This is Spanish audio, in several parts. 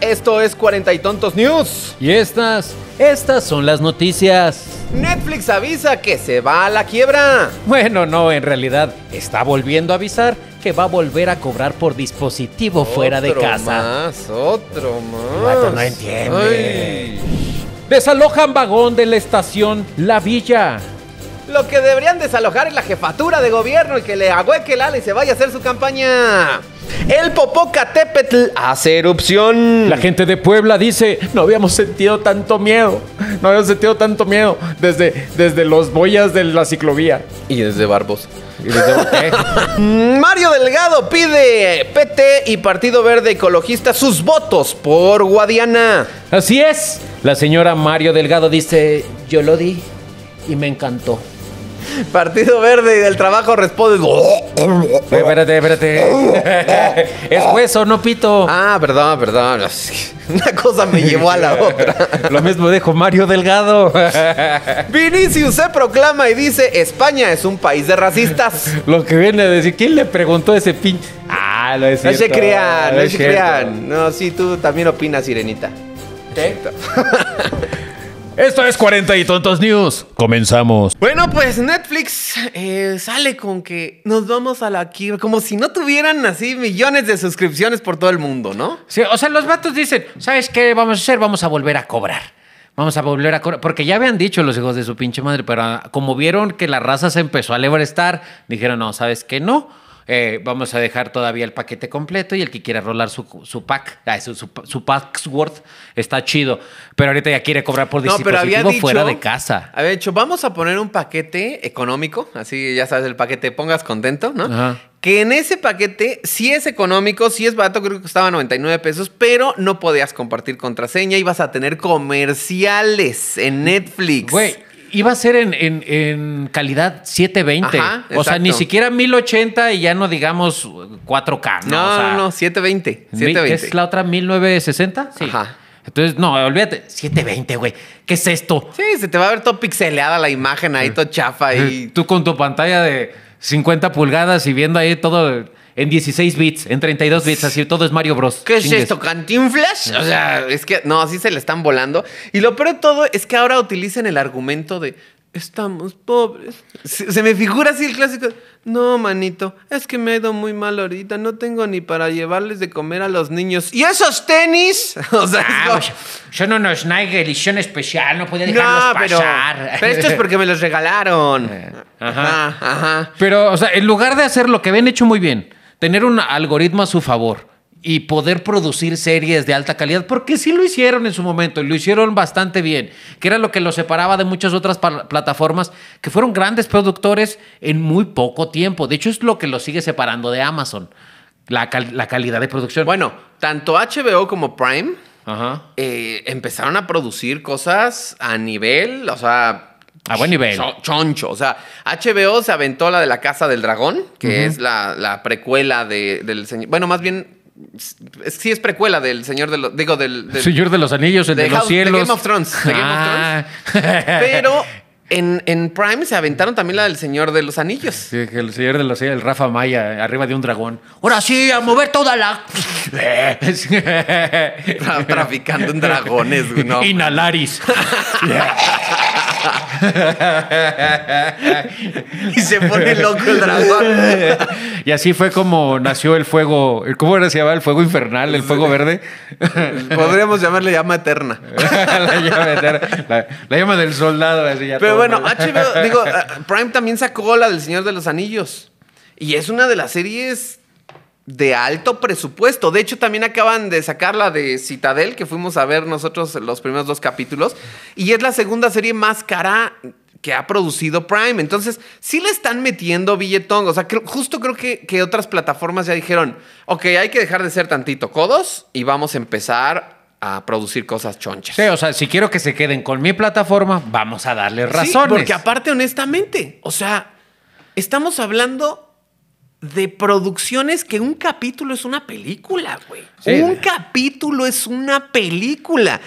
esto es 40 y Tontos News. Y estas, estas son las noticias. Netflix avisa que se va a la quiebra. Bueno, no, en realidad está volviendo a avisar que va a volver a cobrar por dispositivo fuera de casa. Más, otro más. no entiende. Desalojan vagón de la estación La Villa. Lo que deberían desalojar es la jefatura de gobierno y que le ahueque el ala y se vaya a hacer su campaña. El Popocatépetl hace erupción. La gente de Puebla dice, no habíamos sentido tanto miedo, no habíamos sentido tanto miedo desde, desde los boyas de la ciclovía. Y desde Barbos. ¿eh? Mario Delgado pide PT y Partido Verde Ecologista sus votos por Guadiana. Así es. La señora Mario Delgado dice, yo lo di y me encantó. Partido Verde y del Trabajo responde. espérate, espérate. es hueso, no pito. Ah, perdón, perdón. Una cosa me llevó a la otra. Lo mismo dijo Mario Delgado. Vinicius se proclama y dice: España es un país de racistas. Lo que viene a decir, ¿quién le preguntó a ese pinche? Ah, lo es No se crean, no, se crean. No, sí, tú también opinas, Sirenita. ¿Qué? Esto es 40 y Tontos News. Comenzamos. Bueno, pues Netflix eh, sale con que nos vamos a la quiebra, como si no tuvieran así millones de suscripciones por todo el mundo, ¿no? Sí, o sea, los vatos dicen, ¿sabes qué vamos a hacer? Vamos a volver a cobrar. Vamos a volver a cobrar. Porque ya habían dicho los hijos de su pinche madre, pero ah, como vieron que la raza se empezó a estar, dijeron, no, ¿sabes qué? No eh, vamos a dejar todavía el paquete completo y el que quiera rolar su, pack, ah, su, su, su password, está chido. Pero ahorita ya quiere cobrar por dispositivo no, pero había dicho, fuera de casa. Había dicho, vamos a poner un paquete económico, así ya sabes, el paquete pongas contento, ¿no? que en ese paquete si es económico, si es barato, creo que costaba 99 pesos, pero no podías compartir contraseña, y vas a tener comerciales en Netflix. Güey, iba a ser en, calidad 720. Ajá, o sea, ni siquiera 1080 y ya no digamos 4K. No, no, no, 720. 720. ¿Es la otra 1960? Sí. Ajá. Entonces, no, olvídate, 720, güey. ¿Qué es esto? Sí, se te va a ver todo pixeleada la imagen ahí, mm. todo chafa. Y... Tú con tu pantalla de 50 pulgadas y viendo ahí todo en 16 bits, en 32 bits, así todo es Mario Bros. ¿Qué es esto, cantinflas? O sea, es que no, así se le están volando. Y lo peor de todo es que ahora utilizan el argumento de estamos pobres. Se, me figura así el clásico. No, manito, es que me he ido muy mal ahorita. No tengo ni para llevarles de comer a los niños. ¿Y esos tenis? o sea, yo ah, pues, son unos edición especial. No podía dejarlos no, pero, Pero esto es porque me los regalaron. Ajá. ajá, Pero, o sea, en lugar de hacer lo que ven hecho muy bien tener un algoritmo a su favor y poder producir series de alta calidad, porque sí lo hicieron en su momento y lo hicieron bastante bien, que era lo que los separaba de muchas otras plataformas que fueron grandes productores en muy poco tiempo. De hecho, es lo que los sigue separando de Amazon, la, calidad de producción. Bueno, tanto HBO como Prime eh, empezaron a producir cosas a nivel, o sea, a buen nivel. Choncho. O sea, HBO se aventó la de La Casa del Dragón, que es la, la precuela del señor. Bueno, más bien. Sí, es precuela del Señor de los. Digo, del. señor de los Anillos, el de, los Cielos. De Game of ah. Thrones. Pero en, Prime se aventaron también la del Señor de los Anillos. el Señor de los Anillos, el Rafa Maya, arriba de un dragón. Ahora sí, a mover toda la. Traficando en dragones, ¿no? Inhalaris. y se pone loco el dragón. y así fue como nació el fuego. ¿Cómo era se llamaba? El fuego infernal, el fuego verde. Podríamos llamarle llama eterna. la, llama eterna la, llama del soldado. Pero bueno, HBO, digo, Prime también sacó la del Señor de los Anillos. Y es una de las series de alto presupuesto. De hecho, también acaban de sacar la de Citadel, que fuimos a ver nosotros los primeros dos capítulos, y es la segunda serie más cara que ha producido Prime. Entonces, sí le están metiendo billetón. O sea, justo creo que, que otras plataformas ya dijeron, ok, hay que dejar de ser tantito codos y vamos a empezar a producir cosas chonchas. Sí, o sea, si quiero que se queden con mi plataforma, vamos a darle razones. porque aparte, honestamente, o sea, estamos hablando de producciones que un capítulo es una película, güey. Un capítulo es una película.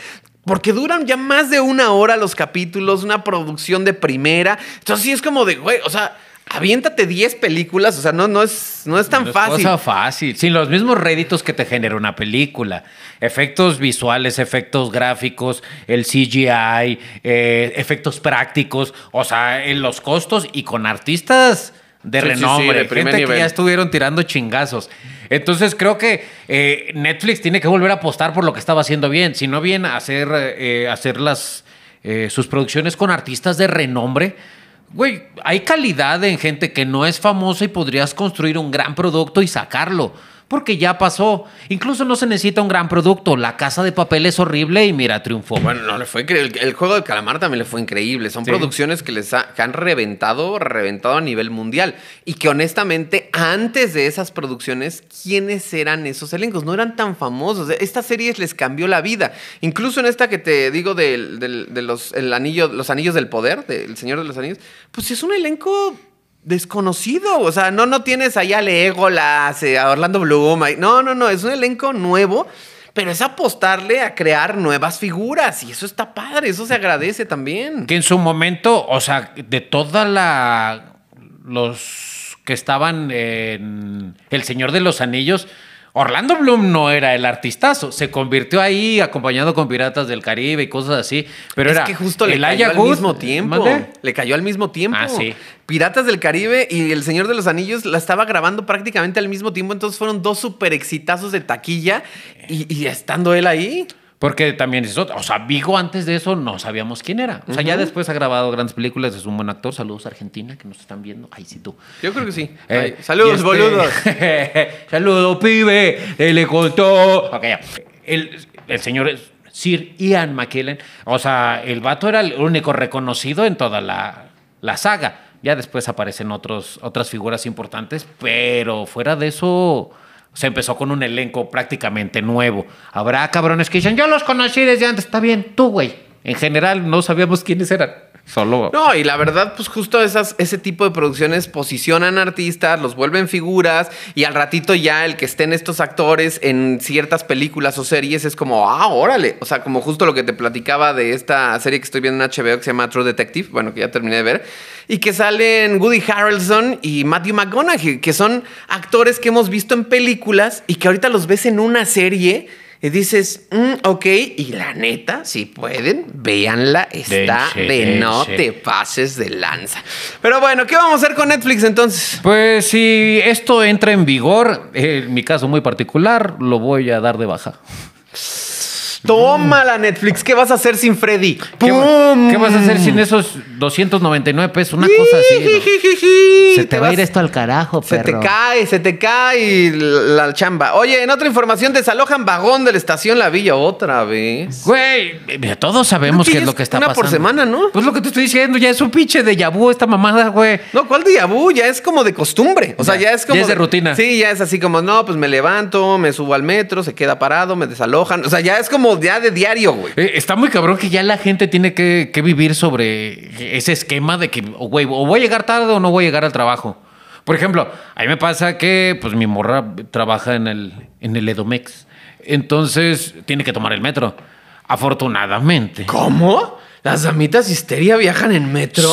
Porque duran ya más de una hora los capítulos, una producción de primera. Entonces sí es como de, güey, o sea, aviéntate 10 películas, o sea, no, no, es, no es tan no es fácil. fácil, sin los mismos réditos que te genera una película. Efectos visuales, efectos gráficos, el CGI, eh, efectos prácticos, o sea, en los costos y con artistas de renombre, gente que ya estuvieron tirando chingazos. Entonces creo que eh, Netflix tiene que volver a apostar por lo que estaba haciendo bien, si no bien hacer, eh, hacer las, eh, sus producciones con artistas de renombre. Güey, hay calidad en gente que no es famosa y podrías construir un gran producto y sacarlo. Porque ya pasó. Incluso no se necesita un gran producto. La casa de papel es horrible y mira, triunfó. Bueno, no le fue increíble. El juego de calamar también le fue increíble. Son producciones que les han reventado, reventado a nivel mundial. Y que honestamente, antes de esas producciones, ¿quiénes eran esos elencos? No eran tan famosos. Estas series les cambió la vida. Incluso en esta que te digo de, los, el anillo, los anillos del poder, del Señor de los Anillos, pues es un elenco desconocido. O sea, no, no tienes allá a Legolas, eh, a Orlando Bloom. No, no, no. Es un elenco nuevo, pero es apostarle a crear nuevas figuras. Y eso está padre. Eso se agradece también. Que en su momento, o sea, de toda la. Los que estaban en El Señor de los Anillos Orlando Bloom no era el artistazo, se convirtió ahí acompañado con Piratas del Caribe y cosas así, pero es era que justo le cayó al mismo tiempo. Le cayó al mismo tiempo. Ah, Piratas del Caribe y El Señor de los Anillos la estaba grabando prácticamente al mismo tiempo, entonces fueron dos super exitazos de taquilla y, y estando él ahí. Porque también es O sea, Vigo antes de eso no sabíamos quién era. O sea, ya después ha grabado grandes películas, es un buen actor. Saludos Argentina que nos están viendo. Ay, sí, tú. Yo creo que sí. Eh, saludos, este, boludos. saludos, pibe. Le contó. Ok, ya. El, señor es Sir Ian McKellen. O sea, el vato era el único reconocido en toda la, saga. Ya después aparecen otros, otras figuras importantes, pero fuera de eso se empezó con un elenco prácticamente nuevo. Habrá cabrones que dicen, yo los conocí desde antes. Está bien, tú, güey. En general no sabíamos quiénes eran. No, y la verdad, pues justo ese tipo de producciones posicionan artistas, los vuelven figuras, y al ratito ya el que estén estos actores en ciertas películas o series es como, ah, órale. O sea, como justo lo que te platicaba de esta serie que estoy viendo en HBO que se llama True Detective, bueno, que ya terminé de ver, y que salen Woody Harrelson y Matthew McConaughey, que son actores que hemos visto en películas y que ahorita los ves en una serie y dices, mm, ok, y la neta, si pueden, véanla, está de no te pases de lanza. Pero bueno, ¿qué vamos a hacer con Netflix entonces? Pues si esto entra en vigor, eh, en mi caso muy particular, lo voy a dar de baja. Toma la Netflix. ¿Qué vas a hacer sin Freddy? ¿Qué, vas a hacer sin esos 299 pesos? Una cosa así. Se te, va a ir esto al carajo, perro. Se te cae, se te cae la chamba. Oye, en otra información, desalojan vagón de la estación La Villa otra vez. Güey, eh, todos sabemos qué es lo que está pasando. Una por semana, ¿no? Pues lo que te estoy diciendo, ya es un pinche de yabú esta mamada, güey. No, ¿cuál de yabú? Ya es como de costumbre. O sea, ya, es como. Ya es de rutina. Sí, ya es así como, no, pues me levanto, me subo al metro, se queda parado, me desalojan. O sea, ya es como ya de diario, güey. Eh, está muy cabrón que ya la gente tiene que, vivir sobre ese esquema de que, güey, o voy a llegar tarde o no voy a llegar al trabajo. Por ejemplo, a mí me pasa que pues mi morra trabaja en el, en el Edomex. Entonces tiene que tomar el metro. Afortunadamente. ¿Cómo? ¿Las damitas histeria viajan en metro?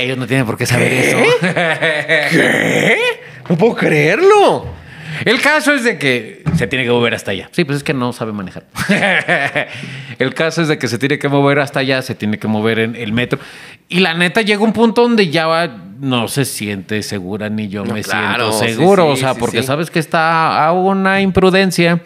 Ellos no tienen por qué saber eso. ¿Qué? No puedo creerlo. El caso es de que se tiene que mover hasta allá. Sí, pues es que no sabe manejar. el caso es de que se tiene que mover hasta allá, se tiene que mover en el metro. Y la neta llega un punto donde ya no se siente segura ni yo me siento seguro. o sea, porque sabes que está a una imprudencia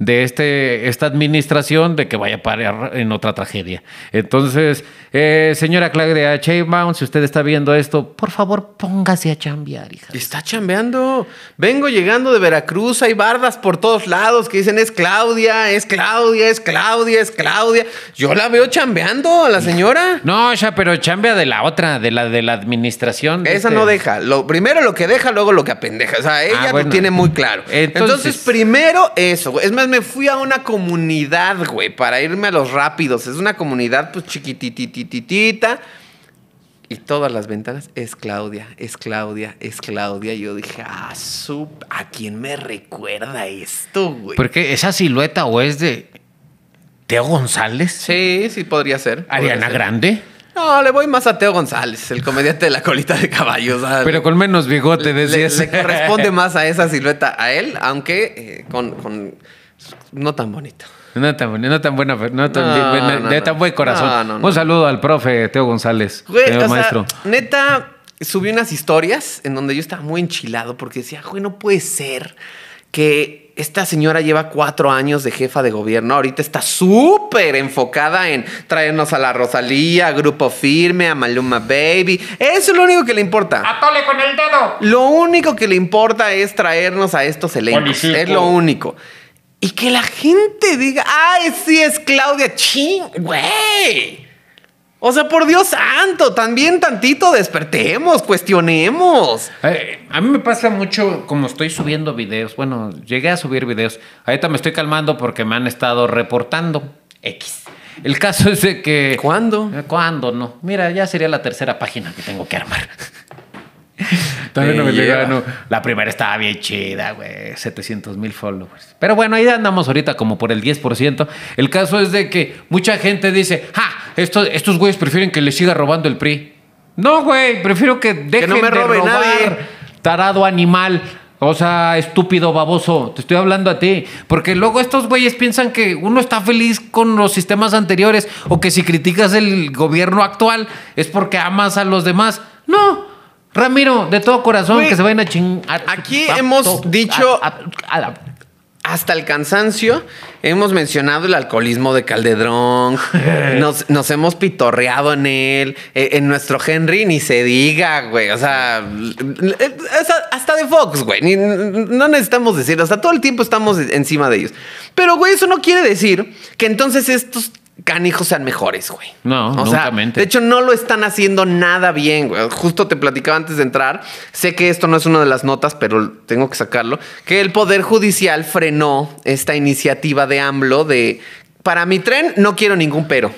de este, esta administración de que vaya a parar en otra tragedia. Entonces, eh, señora Claudia Sheinbaum, si usted está viendo esto, por favor póngase a chambear, hija. Está chambeando. Vengo llegando de Veracruz, hay bardas por todos lados que dicen es Claudia, es Claudia, es Claudia, es Claudia. Yo la veo chambeando a la señora. No, ya, pero chambea de la otra, de la de la administración. Esa este. no deja. Lo, primero lo que deja, luego lo que apendeja. O sea, ella ah, lo tiene muy claro. Entonces primero eso. Es más, me fui a una comunidad, güey, para irme a los rápidos. Es una comunidad, pues, chiquititititita. Y todas las ventanas, es Claudia, es Claudia, es Claudia. yo dije, ah, su, ¿a quién me recuerda esto, güey? Porque esa silueta o es de Teo González. Sí, sí, podría ser. Ariana Grande. No, le voy más a Teo González, el comediante de la colita de caballos. Pero con menos bigote, decías. Le, le corresponde más a esa silueta a él, aunque eh, con no tan bonito. No tan bonito, no tan buena, no tan, de tan buen corazón. Un saludo al profe Teo González, maestro. neta, subí unas historias en donde yo estaba muy enchilado porque decía, güey, no puede ser que esta señora lleva cuatro años de jefa de gobierno. Ahorita está súper enfocada en traernos a la Rosalía, a Grupo Firme, a Maluma Baby. Eso es lo único que le importa. ¡Atole con el dedo! Lo único que le importa es traernos a estos elencos. Es lo único. Y que la gente diga, ay, sí es Claudia, ching, güey. O sea, por Dios santo, también tantito despertemos, cuestionemos. Eh, a mí me pasa mucho como estoy subiendo videos. Bueno, llegué a subir videos. Ahorita me estoy calmando porque me han estado reportando X. El caso es de que... ¿Cuándo? Eh, ¿Cuándo? No. Mira, ya sería la tercera página que tengo que armar no La primera estaba bien chida, güey. 700 mil followers. Pero bueno, ahí andamos ahorita como por el 10%. El caso es de que mucha gente dice, ¡ja! Estos, estos güeyes prefieren que les siga robando el PRI. No, güey, prefiero que dejen de robar, tarado animal. O sea, estúpido, baboso, te estoy hablando a ti. Porque luego estos güeyes piensan que uno está feliz con los sistemas anteriores o que si criticas el gobierno actual es porque amas a los demás. No, Ramiro, de todo corazón, que se vayan a chingar. Aquí hemos dicho hasta el cansancio, hemos mencionado el alcoholismo de Caldedrón, nos, hemos pitorreado en él, eh, en nuestro Henry ni se diga, güey, o sea, hasta de Fox, güey, no necesitamos decir, sea, todo el tiempo estamos encima de ellos. Pero, güey, eso no quiere decir que entonces estos canijos sean mejores, güey. No, o De hecho, no lo están haciendo nada bien, güey. Justo te platicaba antes de entrar. Sé que esto no es una de las notas, pero tengo que sacarlo. Que el Poder Judicial frenó esta iniciativa de AMLO de para mi tren no quiero ningún pero.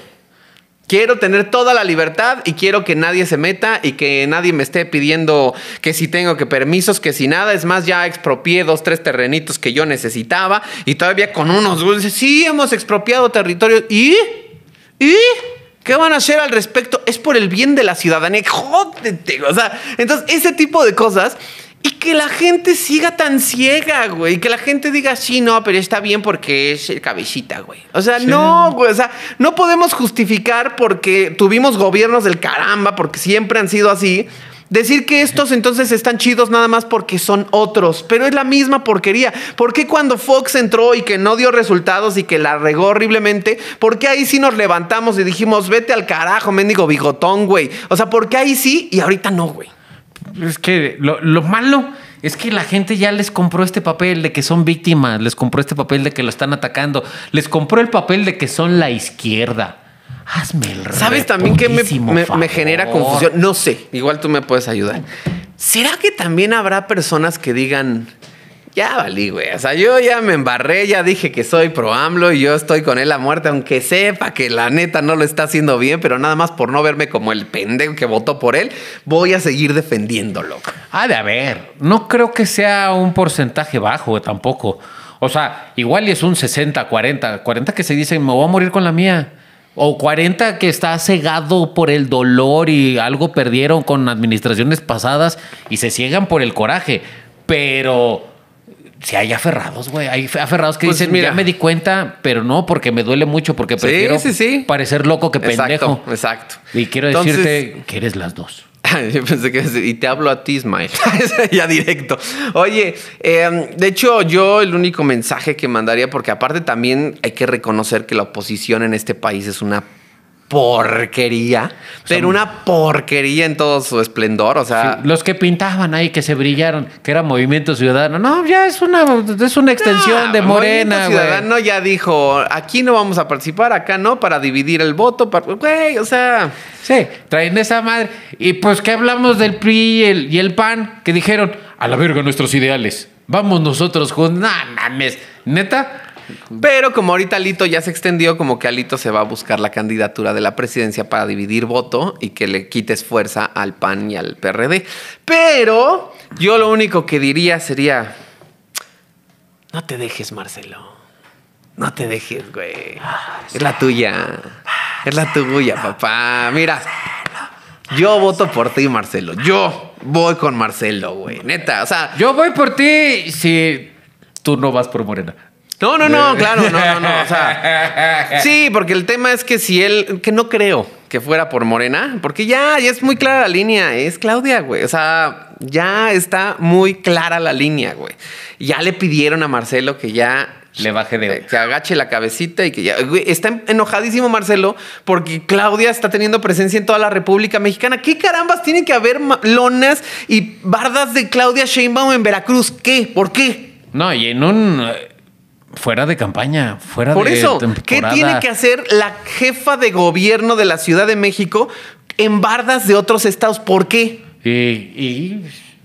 Quiero tener toda la libertad y quiero que nadie se meta y que nadie me esté pidiendo que si tengo que permisos, que si nada. Es más, ya expropié dos, tres terrenitos que yo necesitaba y todavía con unos dulces. Sí, hemos expropiado territorio. ¿Y? ¿Y? ¿Qué van a hacer al respecto? Es por el bien de la ciudadanía. Jódete. O sea, entonces ese tipo de cosas y que la gente siga tan ciega, güey. Y que la gente diga, sí, no, pero está bien porque es el cabecita, güey. O sea, no, güey. O sea, no podemos justificar porque tuvimos gobiernos del caramba, porque siempre han sido así. Decir que estos entonces están chidos nada más porque son otros, pero es la misma porquería. ¿Por qué cuando Fox entró y que no dio resultados y que la regó horriblemente, por qué ahí sí nos levantamos y dijimos, vete al carajo, mendigo bigotón, güey? O sea, ¿por qué ahí sí y ahorita no, güey? es que lo, malo es que la gente ya les compró este papel de que son víctimas, les compró este papel de que lo están atacando, les compró el papel de que son la izquierda. Hazme el ¿Sabes también qué me genera confusión? No sé, igual tú me puedes ayudar. ¿Será que también habrá personas que digan, ya valí, güey. O sea, yo ya me embarré, ya dije que soy pro AMLO y yo estoy con él a muerte, aunque sepa que la neta no lo está haciendo bien, pero nada más por no verme como el pendejo que votó por él, voy a seguir defendiéndolo. Ah, de haber. No creo que sea un porcentaje bajo tampoco. O sea, igual es un 60, 40, 40 que se dicen, me voy a morir con la mía. O 40 que está cegado por el dolor y algo perdieron con administraciones pasadas y se ciegan por el coraje. Pero si hay aferrados, güey. Hay aferrados que pues dicen, mira, me di cuenta, pero no, porque me duele mucho, porque prefiero parecer loco que pendejo. Exacto. exacto. Y quiero decirte que eres las dos. Yo pensé que y te hablo a ti, smile ya directo. Oye, em, de hecho, yo el único mensaje que mandaría, porque aparte también hay que reconocer que la oposición en este país es una porquería, pero una porquería en todo su esplendor, o sea... los que pintaban ahí, que se brillaron, que era Movimiento Ciudadano, no, ya es una, es una extensión de Morena, güey. Ciudadano ya dijo, aquí no vamos a participar, acá no, para dividir el voto, güey, o sea... Sí, traen esa madre. Y pues que hablamos del PRI y el, PAN, que dijeron, a la verga nuestros ideales, vamos nosotros juntos, no, mames, neta... Pero como ahorita Alito ya se extendió, como que Alito se va a buscar la candidatura de la presidencia para dividir voto y que le quites fuerza al PAN y al PRD. Pero yo lo único que diría sería, no te dejes, Marcelo. No te dejes, güey. Es la tuya. Es la tuya, papá. Mira. Yo voto por ti, Marcelo. Yo voy con Marcelo, güey. Neta, o sea. Yo voy por ti si tú no vas por Morena. No, no, no, claro, no, no, no. O sea, sí, porque el tema es que si él, que no creo que fuera por Morena, porque ya, ya es muy clara la línea, es Claudia, güey. O sea, ya está muy clara la línea, güey. Ya le pidieron a Marcelo que ya le baje de. Que agache la cabecita y que ya. Güey, está enojadísimo Marcelo porque Claudia está teniendo presencia en toda la República Mexicana. ¿Qué carambas tiene que haber lonas y bardas de Claudia Sheinbaum en Veracruz? ¿Qué? ¿Por qué? No, y en un fuera de campaña, fuera Por de eso, temporada. ¿qué tiene que hacer la jefa de gobierno de la Ciudad de México en bardas de otros estados? ¿Por qué? y,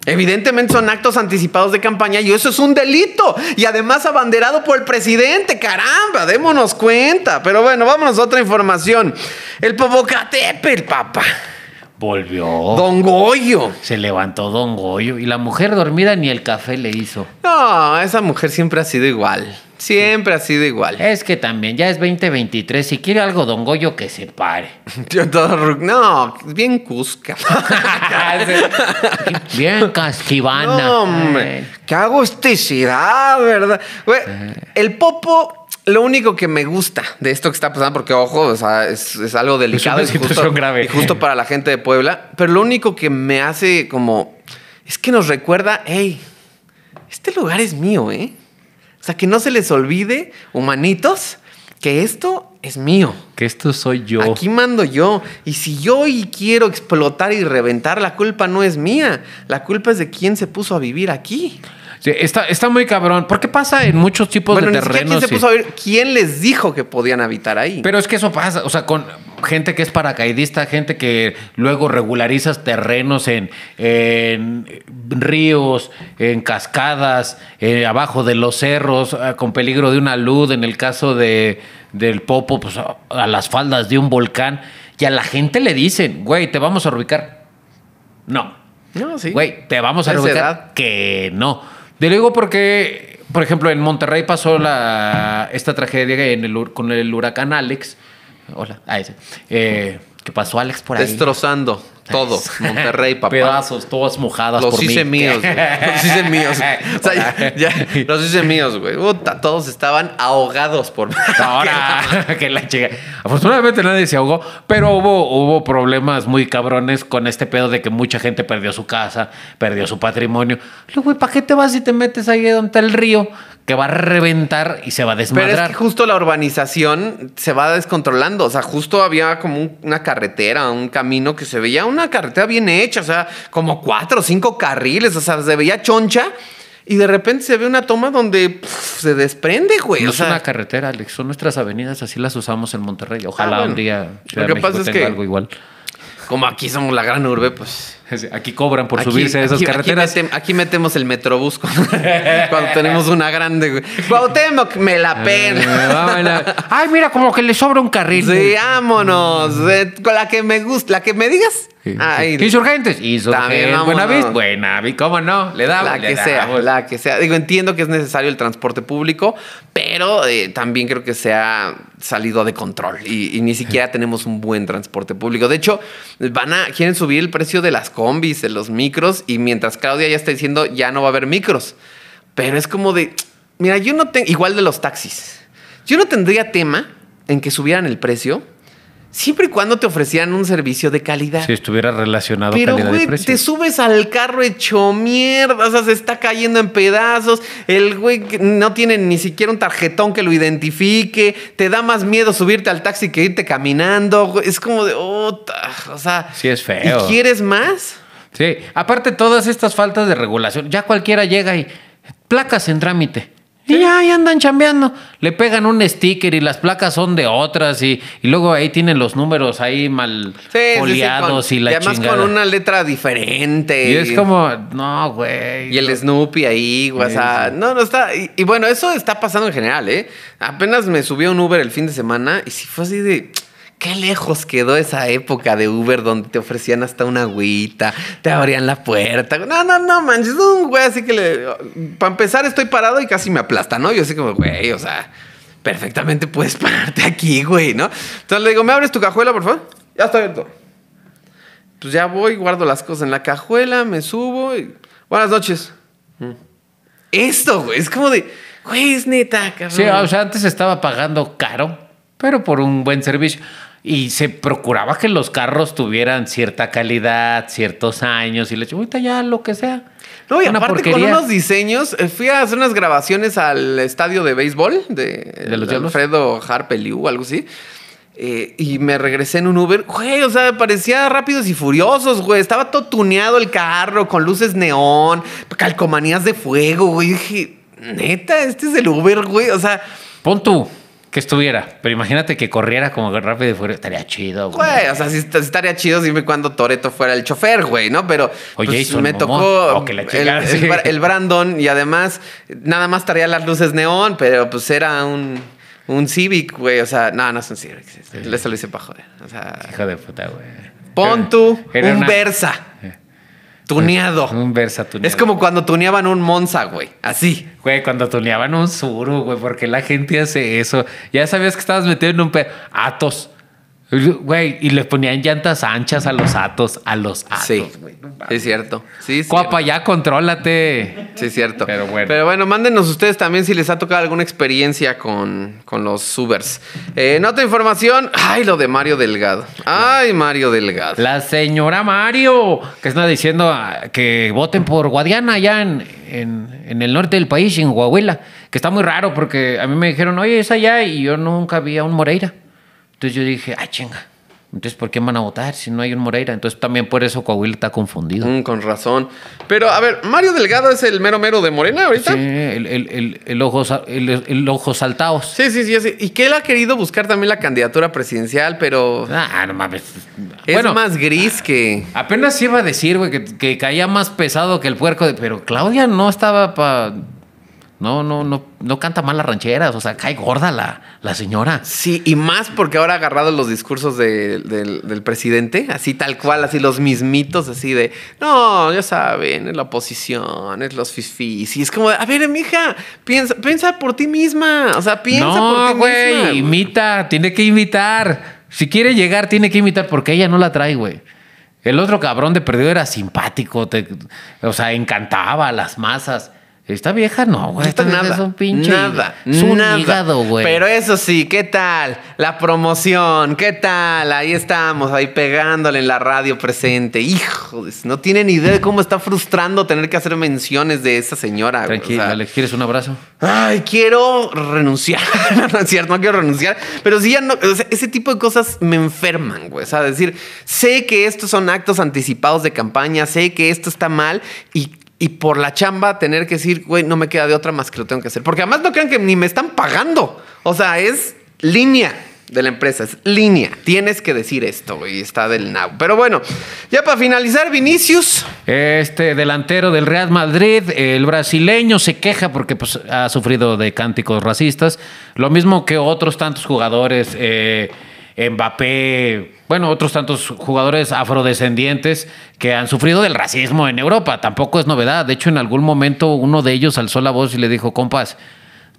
Evidentemente son actos anticipados de campaña y eso es un delito. Y además abanderado por el presidente. Caramba, démonos cuenta. Pero bueno, vámonos a otra información. El Popocatépetl, papá. Volvió. Don Goyo. Se levantó Don Goyo. Y la mujer dormida ni el café le hizo. No, esa mujer siempre ha sido igual. Siempre ha sido igual. Es que también ya es 2023. Si quiere algo, don Goyo, que se pare. Yo todo. No, bien Cusca. bien casquivana. No, hombre. Qué agusticidad, ¿verdad? el popo lo único que me gusta de esto que está pasando, porque ojo, sea, es, algo delicado es justo, grave. y justo para la gente de Puebla, pero lo único que me hace como es que nos recuerda, hey, este lugar es mío, ¿eh? sea, que no se les olvide, humanitos, que esto es mío. Que esto soy yo. Aquí mando yo. Y si yo hoy quiero explotar y reventar, la culpa no es mía. La culpa es de quien se puso a vivir aquí. Sí, está, está muy cabrón. Porque pasa en muchos tipos de terrenos. ¿quién, quién les dijo que podían habitar ahí? Pero es que eso pasa. O sea, con gente que es paracaidista, gente que luego regularizas terrenos en, ríos, en cascadas, eh, abajo de los cerros, ah, con peligro de una luz. En el caso de, del Popo, pues a, las faldas de un volcán. Y a la gente le dicen, güey, te vamos a ubicar. No. No, sí. Güey, te vamos a reubicar. Que no. De luego, porque, por ejemplo, en Monterrey pasó la, esta tragedia en el, con el huracán Alex. Hola, a ah, ese. Eh, que pasó Alex por ahí. Destrozando. Todos, este, Monterrey, papá. Pedazos, todas mojadas. Los hice míos, Los hice míos. los hice míos, güey. todos estaban ahogados por mí. Ahora, que la chica. Afortunadamente nadie se ahogó, pero hubo, hubo problemas muy cabrones con este pedo de que mucha gente perdió su casa, perdió su patrimonio. güey, ¿para qué te vas si te metes ahí donde está el río? que va a reventar y se va a desmadrar. Pero es que justo la urbanización se va descontrolando. O sea, justo había como una carretera, un camino que se veía una carretera bien hecha, o sea, como cuatro o cinco carriles, o sea, se veía choncha. Y de repente se ve una toma donde se desprende, güey. No es una carretera, Alex. Son nuestras avenidas, así las usamos en Monterrey. Ojalá ah, un día lo que pasa es que, algo igual. Como aquí somos la gran urbe, pues Aquí cobran por subirse a esas carreteras. Aquí, metemos el metrobús cuando, tenemos una grande, Cuauhtémoc, me la pena. Ay, mira, como que le sobra un carril. Sí, mm. eh, con la que me gusta, la que me digas. qué Ay, sí. Insurgentes. ¿Cómo no? Le damos. La que sea, la que sea. Digo, entiendo que es necesario el transporte público, pero eh, también creo que se ha salido de control y, y ni siquiera tenemos un buen transporte público. De hecho, van a, quieren subir el precio de las combis, de los micros, y mientras Claudia ya está diciendo ya no va a haber micros. Pero es como de, mira, yo no tengo, igual de los taxis, yo no tendría tema en que subieran el precio Siempre y cuando te ofrecían un servicio de calidad. Si estuviera relacionado Pero, güey, te subes al carro hecho mierda, o sea, se está cayendo en pedazos. El güey no tiene ni siquiera un tarjetón que lo identifique. Te da más miedo subirte al taxi que irte caminando. Es como de, o sea. Sí, es feo. quieres más? Sí. Aparte, todas estas faltas de regulación, ya cualquiera llega y placas en trámite. Y ya ahí andan chambeando. Le pegan un sticker y las placas son de otras y, y luego ahí tienen los números ahí mal foliados y la y además con una letra diferente. Y es como, no, güey. Y el Snoopy ahí, o sea, no, no está. Y, y bueno, eso está pasando en general, ¿eh? Apenas me subió un Uber el fin de semana y si fue así de Qué lejos quedó esa época de Uber donde te ofrecían hasta una agüita, te abrían la puerta. No, no, no, manches, un güey así que le. Para empezar, estoy parado y casi me aplasta, ¿no? Yo así como, güey, o sea, perfectamente puedes pararte aquí, güey, ¿no? Entonces le digo, ¿me abres tu cajuela, por favor? Ya está abierto. Pues ya voy, guardo las cosas en la cajuela, me subo y. Buenas noches. Mm. Esto, güey, es como de. Güey, es neta, cabrón. Sí, o sea, antes estaba pagando caro, pero por un buen servicio. Y se procuraba que los carros tuvieran cierta calidad, ciertos años, y le dije, ahorita ya lo que sea. No, y aparte con unos diseños, eh, fui a hacer unas grabaciones al estadio de béisbol de, ¿De los Alfredo Harpeliu, o algo así. Eh, y me regresé en un Uber, güey, o sea, parecía rápidos y furiosos, güey. Estaba todo tuneado el carro, con luces neón, calcomanías de fuego, güey. dije, neta, este es el Uber, güey. O sea. Pon tú que estuviera, pero imagínate que corriera como rápido y fuera, estaría chido, güey. o sea, sí, estaría chido siempre cuando Toreto fuera el chofer, güey, ¿no? Pero Oye, pues, me tocó el, Brandon y además nada más estaría las luces neón, pero pues era un, un Civic, güey. O sea, no, no es un Civic. Sí. Eso lo hice para eh, joder. Hijo de puta, güey. Pon un Versa. Eh. Tuneado. Un Versa Es como cuando tuneaban un Monza, güey. Así. Güey, cuando tuneaban un Zuru, güey, porque la gente hace eso. Ya sabías que estabas metido en un pe... Atos. Güey, y les ponían llantas anchas a los atos, a los atos. Sí, es cierto. Sí, Cuapa, ya contrólate. Sí, es cierto. Pero bueno. mándenos ustedes también si les ha tocado alguna experiencia con, los Ubers. Eh, en otra información, ay, lo de Mario Delgado. Ay, Mario Delgado. La señora Mario, que está diciendo ah, que voten por Guadiana allá en, el norte del país, en Huahuela. que está muy raro porque a mí me dijeron, oye, es allá y yo nunca vi a un Moreira. Entonces yo dije, ay, chinga. Entonces, ¿por qué van a votar si no hay un Moreira? Entonces, también por eso Coahuila está confundido. Mm, con razón. Pero, a ver, Mario Delgado es el mero mero de Morena ahorita. Sí, el, el, el, el ojo, el, ojo saltado. Sí, sí, sí, Y que él ha querido buscar también la candidatura presidencial, pero. Ah, no mames. Es más gris que. Apenas iba a decir, güey, que, que, caía más pesado que el puerco de. Pero Claudia no estaba para no, no, no, no canta mal las rancheras, o sea, cae gorda la, la señora. Sí, y más porque ahora ha agarrado los discursos del, presidente, así tal cual, así los mismitos, así de, no, ya saben, es la oposición, es los fisfis. Y es como, a ver, mija, piensa, piensa por ti misma, o sea, piensa por ti güey, imita, tiene que imitar. Si quiere llegar, tiene que imitar porque ella no la trae, güey. El otro cabrón de perdido era simpático, o sea, encantaba a las masas. ¿Está vieja? No, güey. nada, Nada. güey. Pero eso sí, ¿qué tal? La promoción, ¿qué tal? Ahí estamos, ahí pegándole en la radio presente. Hijo, no tiene ni idea de cómo está frustrando tener que hacer menciones de esa señora, güey. Tranquilo, ¿quieres un abrazo? Ay, quiero renunciar. no cierto, no quiero renunciar. Pero sí, ya no. ese tipo de cosas me enferman, güey. O sea, decir, sé que estos son actos anticipados de campaña, sé que esto está mal y y por la chamba tener que decir, güey, no me queda de otra más que lo tengo que hacer. Porque además no crean que ni me están pagando. O sea, es línea de la empresa, es línea. Tienes que decir esto y está del now. Pero bueno, ya para finalizar, Vinicius. Este delantero del Real Madrid, el brasileño se queja porque pues, ha sufrido de cánticos racistas. Lo mismo que otros tantos jugadores. Eh, Mbappé, bueno, otros tantos jugadores afrodescendientes que han sufrido del racismo en Europa. Tampoco es novedad. De hecho, en algún momento uno de ellos alzó la voz y le dijo, compas,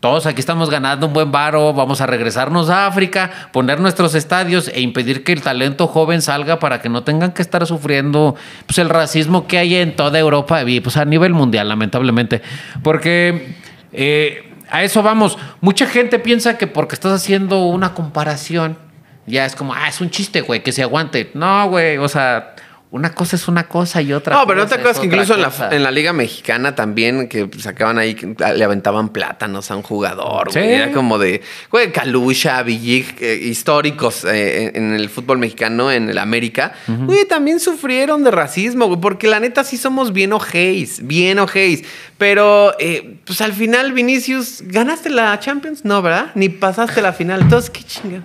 todos aquí estamos ganando un buen varo, vamos a regresarnos a África, poner nuestros estadios e impedir que el talento joven salga para que no tengan que estar sufriendo pues, el racismo que hay en toda Europa y pues, a nivel mundial, lamentablemente. Porque eh, a eso vamos. Mucha gente piensa que porque estás haciendo una comparación ya es como, ah, es un chiste, güey, que se aguante. No, güey, o sea, una cosa es una cosa y otra no, cosa. No, pero no te acuerdas que incluso en la, Liga Mexicana también, que sacaban ahí, le aventaban plátanos a un jugador, güey. Era como de, güey, Calusha, Villig, eh, históricos eh, en, el fútbol mexicano, en el América, güey, también sufrieron de racismo, güey, porque la neta sí somos bien ojéis, bien ojéis. Pero, eh, pues al final, Vinicius, ¿ganaste la Champions? No, ¿verdad? Ni pasaste la final. Entonces, qué chingada.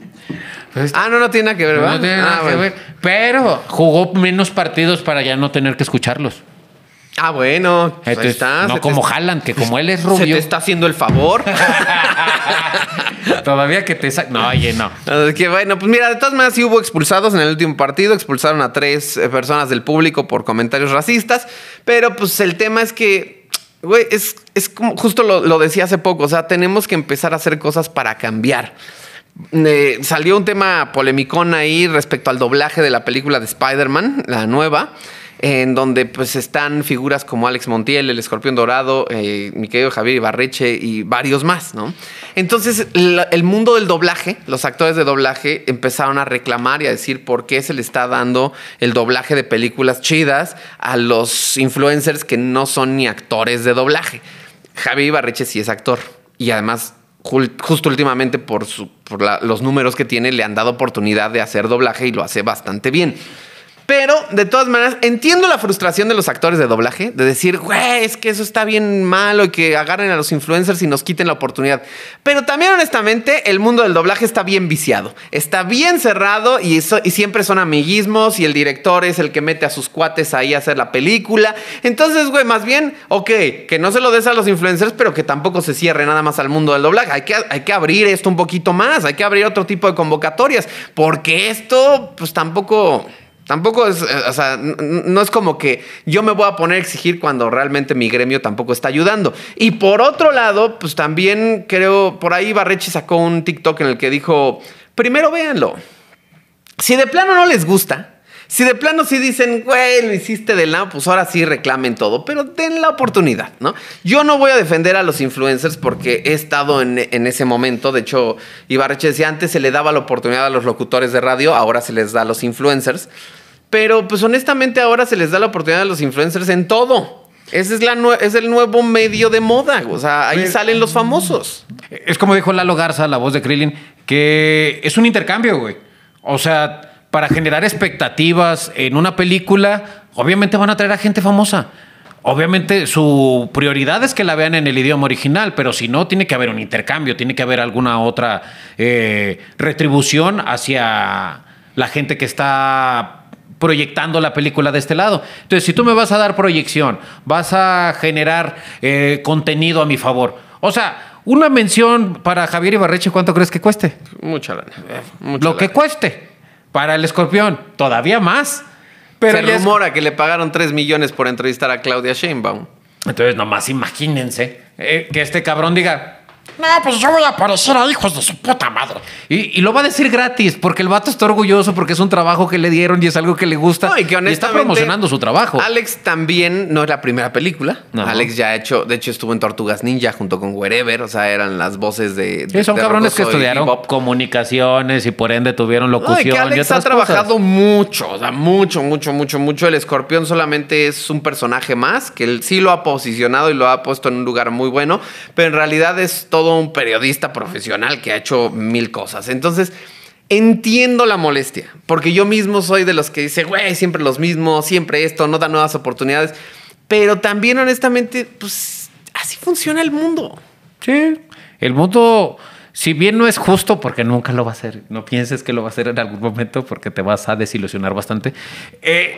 Pues ah, no, no tiene nada que ver, ¿verdad? No tiene nada ah, que ver. Pero jugó menos partidos para ya no tener que escucharlos. Ah, bueno. Pues ahí no como jalan que como él es rubio. Se te está haciendo el favor. Todavía que te saca. No, oye, no. que bueno, pues mira, de todas maneras sí hubo expulsados en el último partido. Expulsaron a tres eh, personas del público por comentarios racistas. Pero pues el tema es que, güey, es, es como justo lo, lo decía hace poco. O sea, tenemos que empezar a hacer cosas para cambiar. Eh, salió un tema polémico ahí respecto al doblaje de la película de Spider-Man, la nueva, en donde pues están figuras como Alex Montiel, el Escorpión Dorado, eh, mi querido Javier Ibarreche y varios más, ¿no? Entonces, el mundo del doblaje, los actores de doblaje empezaron a reclamar y a decir por qué se le está dando el doblaje de películas chidas a los influencers que no son ni actores de doblaje. Javier Ibarreche sí es actor y además justo últimamente por, los números que tiene, le han dado oportunidad de hacer doblaje y lo hace bastante bien. Pero de todas maneras, entiendo la frustración de los actores de doblaje, de decir, güey, es que eso está bien malo y que agarren a los influencers y nos quiten la oportunidad. Pero también, honestamente, el mundo del doblaje está bien viciado, está bien cerrado y, eso, siempre son amiguismos y el director es el que mete a sus cuates ahí a hacer la película. Entonces, güey, más bien, ok, que no se lo des a los influencers, pero que tampoco se cierre nada más al mundo del doblaje. Hay que, hay que abrir esto un poquito más, hay que abrir otro tipo de convocatorias, porque esto, pues tampoco Tampoco es, eh, o sea, no es como que yo me voy a poner a exigir cuando realmente mi gremio tampoco está ayudando. Y por otro lado, pues también creo, por ahí Barrechi sacó un TikTok en el que dijo, primero véanlo. Si de plano no les gusta, si de plano sí dicen, güey, lo hiciste de la, pues ahora sí reclamen todo, pero den la oportunidad, ¿no? Yo no voy a defender a los influencers porque he estado en, ese momento. De hecho, Ibarreche decía, antes se le daba la oportunidad a los locutores de radio, ahora se les da a los influencers. Pero pues honestamente ahora se les da la oportunidad a los influencers en todo. Ese es, la es el nuevo medio de moda. O sea, ahí salen los famosos. Es como dijo Lalo Garza, la voz de Krillin, que es un intercambio, güey. O sea para generar expectativas en una película, obviamente van a traer a gente famosa. Obviamente su prioridad es que la vean en el idioma original, pero si no, tiene que haber un intercambio, tiene que haber alguna otra eh, retribución hacia la gente que está proyectando la película de este lado. Entonces, si tú me vas a dar proyección, vas a generar eh, contenido a mi favor. O sea, una mención para Javier Ibarreche, ¿cuánto crees que cueste? Mucha lana. Lo que cueste. Para el escorpión, todavía más. Pero Se rumora que le pagaron 3 millones por entrevistar a Claudia Sheinbaum. Entonces, nomás imagínense eh, que este cabrón diga, no, pues yo voy a aparecer a hijos de su puta madre. Y, lo va a decir gratis, porque el vato está orgulloso, porque es un trabajo que le dieron y es algo que le gusta. y que honestamente, está promocionando su trabajo. Alex también no es la primera película. Alex ya ha hecho, de hecho, estuvo en Tortugas Ninja junto con Wherever. O sea, eran las voces de. de son cabrones que estudiaron comunicaciones y por ende tuvieron locución. Alex ha trabajado mucho, mucho, mucho, mucho, mucho. El escorpión solamente es un personaje más que él sí lo ha posicionado y lo ha puesto en un lugar muy bueno, pero en realidad es todo un periodista profesional que ha hecho mil cosas. Entonces, entiendo la molestia, porque yo mismo soy de los que dice, güey, siempre los mismos, siempre esto, no da nuevas oportunidades. Pero también, honestamente, pues así funciona el mundo. Sí, el mundo, si bien no es justo, porque nunca lo va a hacer, no pienses que lo va a hacer en algún momento, porque te vas a desilusionar bastante. Eh,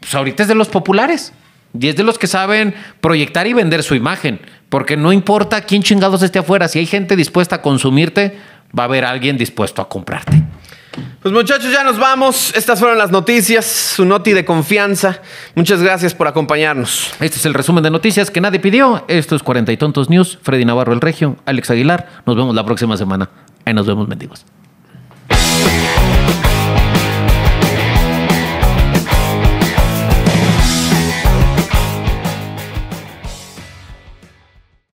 pues ahorita es de los populares. Y es de los que saben proyectar y vender su imagen. Porque no importa quién chingados esté afuera, si hay gente dispuesta a consumirte, va a haber alguien dispuesto a comprarte. Pues muchachos, ya nos vamos. Estas fueron las noticias, su noti de confianza. Muchas gracias por acompañarnos. Este es el resumen de noticias que nadie pidió. Esto es 40 y Tontos News. Freddy Navarro, El Regio, Alex Aguilar. Nos vemos la próxima semana. Ahí nos vemos, mendigos.